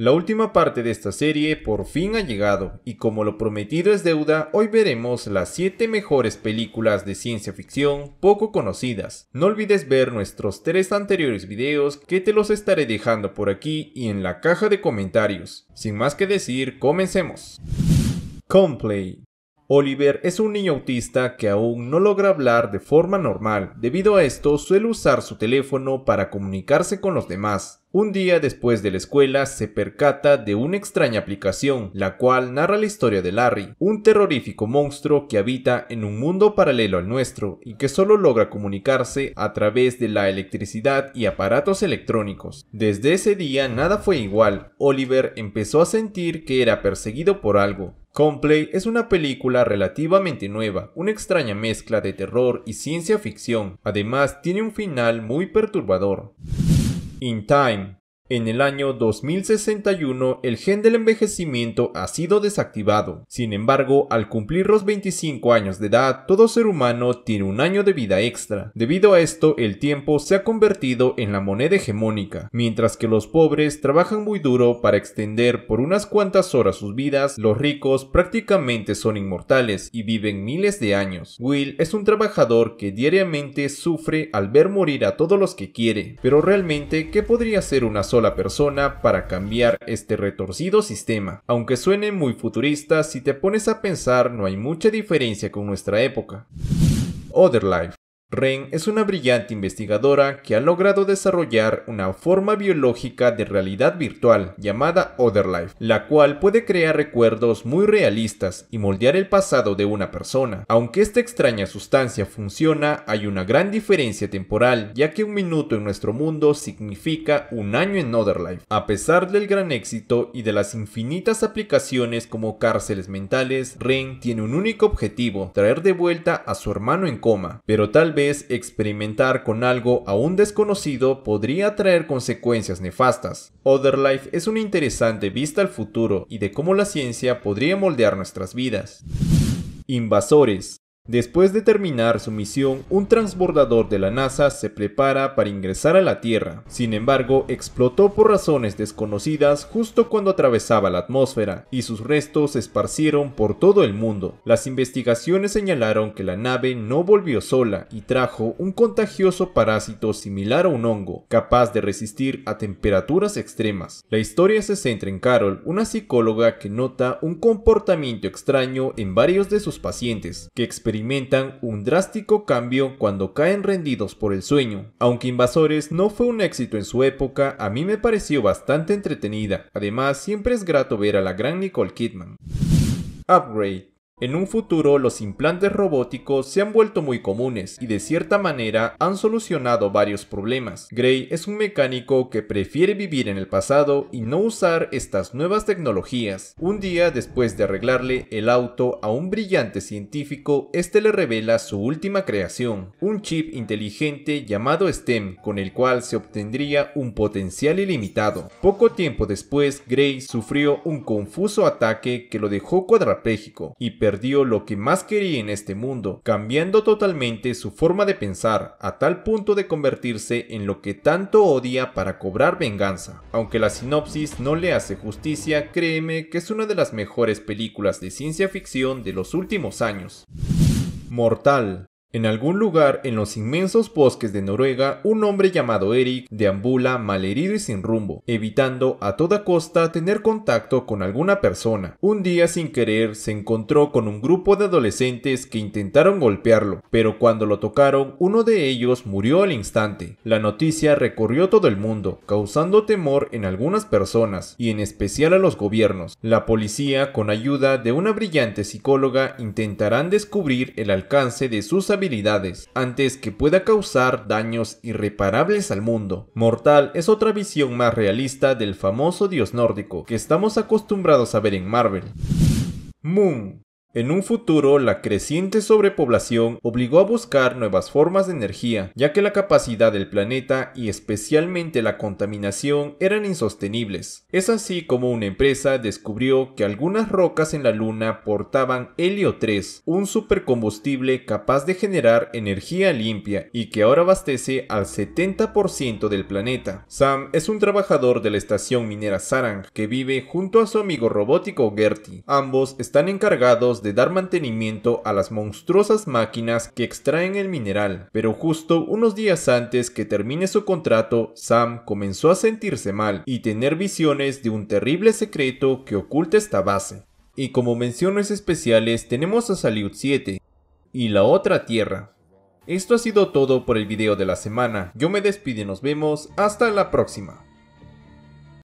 La última parte de esta serie por fin ha llegado y como lo prometido es deuda, hoy veremos las 7 mejores películas de ciencia ficción poco conocidas. No olvides ver nuestros 3 anteriores videos que te los estaré dejando por aquí y en la caja de comentarios. Sin más que decir, comencemos. Complay Oliver es un niño autista que aún no logra hablar de forma normal. Debido a esto, suele usar su teléfono para comunicarse con los demás. Un día después de la escuela se percata de una extraña aplicación, la cual narra la historia de Larry, un terrorífico monstruo que habita en un mundo paralelo al nuestro y que solo logra comunicarse a través de la electricidad y aparatos electrónicos. Desde ese día nada fue igual, Oliver empezó a sentir que era perseguido por algo, Complay es una película relativamente nueva, una extraña mezcla de terror y ciencia ficción. Además, tiene un final muy perturbador. In Time en el año 2061 el gen del envejecimiento ha sido desactivado. Sin embargo, al cumplir los 25 años de edad, todo ser humano tiene un año de vida extra. Debido a esto, el tiempo se ha convertido en la moneda hegemónica. Mientras que los pobres trabajan muy duro para extender por unas cuantas horas sus vidas, los ricos prácticamente son inmortales y viven miles de años. Will es un trabajador que diariamente sufre al ver morir a todos los que quiere, pero realmente, ¿qué podría ser una sola la persona para cambiar este retorcido sistema. Aunque suene muy futurista, si te pones a pensar no hay mucha diferencia con nuestra época. Other Life Ren es una brillante investigadora que ha logrado desarrollar una forma biológica de realidad virtual llamada Otherlife, la cual puede crear recuerdos muy realistas y moldear el pasado de una persona. Aunque esta extraña sustancia funciona, hay una gran diferencia temporal, ya que un minuto en nuestro mundo significa un año en Otherlife. A pesar del gran éxito y de las infinitas aplicaciones como cárceles mentales, Ren tiene un único objetivo, traer de vuelta a su hermano en coma, pero tal experimentar con algo aún desconocido podría traer consecuencias nefastas. Otherlife es una interesante vista al futuro y de cómo la ciencia podría moldear nuestras vidas. Invasores Después de terminar su misión, un transbordador de la NASA se prepara para ingresar a la Tierra. Sin embargo, explotó por razones desconocidas justo cuando atravesaba la atmósfera, y sus restos se esparcieron por todo el mundo. Las investigaciones señalaron que la nave no volvió sola y trajo un contagioso parásito similar a un hongo, capaz de resistir a temperaturas extremas. La historia se centra en Carol, una psicóloga que nota un comportamiento extraño en varios de sus pacientes, que experimenta experimentan un drástico cambio cuando caen rendidos por el sueño. Aunque Invasores no fue un éxito en su época, a mí me pareció bastante entretenida. Además, siempre es grato ver a la gran Nicole Kidman. Upgrade en un futuro, los implantes robóticos se han vuelto muy comunes y de cierta manera han solucionado varios problemas. Gray es un mecánico que prefiere vivir en el pasado y no usar estas nuevas tecnologías. Un día después de arreglarle el auto a un brillante científico, este le revela su última creación, un chip inteligente llamado STEM, con el cual se obtendría un potencial ilimitado. Poco tiempo después, Gray sufrió un confuso ataque que lo dejó cuadraplégico y perdió lo que más quería en este mundo, cambiando totalmente su forma de pensar a tal punto de convertirse en lo que tanto odia para cobrar venganza. Aunque la sinopsis no le hace justicia, créeme que es una de las mejores películas de ciencia ficción de los últimos años. Mortal en algún lugar en los inmensos bosques de Noruega, un hombre llamado Eric deambula malherido y sin rumbo, evitando a toda costa tener contacto con alguna persona. Un día sin querer se encontró con un grupo de adolescentes que intentaron golpearlo, pero cuando lo tocaron uno de ellos murió al instante. La noticia recorrió todo el mundo, causando temor en algunas personas y en especial a los gobiernos. La policía, con ayuda de una brillante psicóloga, intentarán descubrir el alcance de sus habilidades, antes que pueda causar daños irreparables al mundo. Mortal es otra visión más realista del famoso dios nórdico que estamos acostumbrados a ver en Marvel. Moon en un futuro, la creciente sobrepoblación obligó a buscar nuevas formas de energía, ya que la capacidad del planeta y especialmente la contaminación eran insostenibles. Es así como una empresa descubrió que algunas rocas en la Luna portaban helio 3, un supercombustible capaz de generar energía limpia y que ahora abastece al 70% del planeta. Sam es un trabajador de la estación minera Sarang que vive junto a su amigo robótico Gertie. Ambos están encargados de dar mantenimiento a las monstruosas máquinas que extraen el mineral, pero justo unos días antes que termine su contrato, Sam comenzó a sentirse mal y tener visiones de un terrible secreto que oculta esta base. Y como menciones especiales tenemos a Salud 7 y la otra tierra. Esto ha sido todo por el video de la semana, yo me despido y nos vemos, hasta la próxima.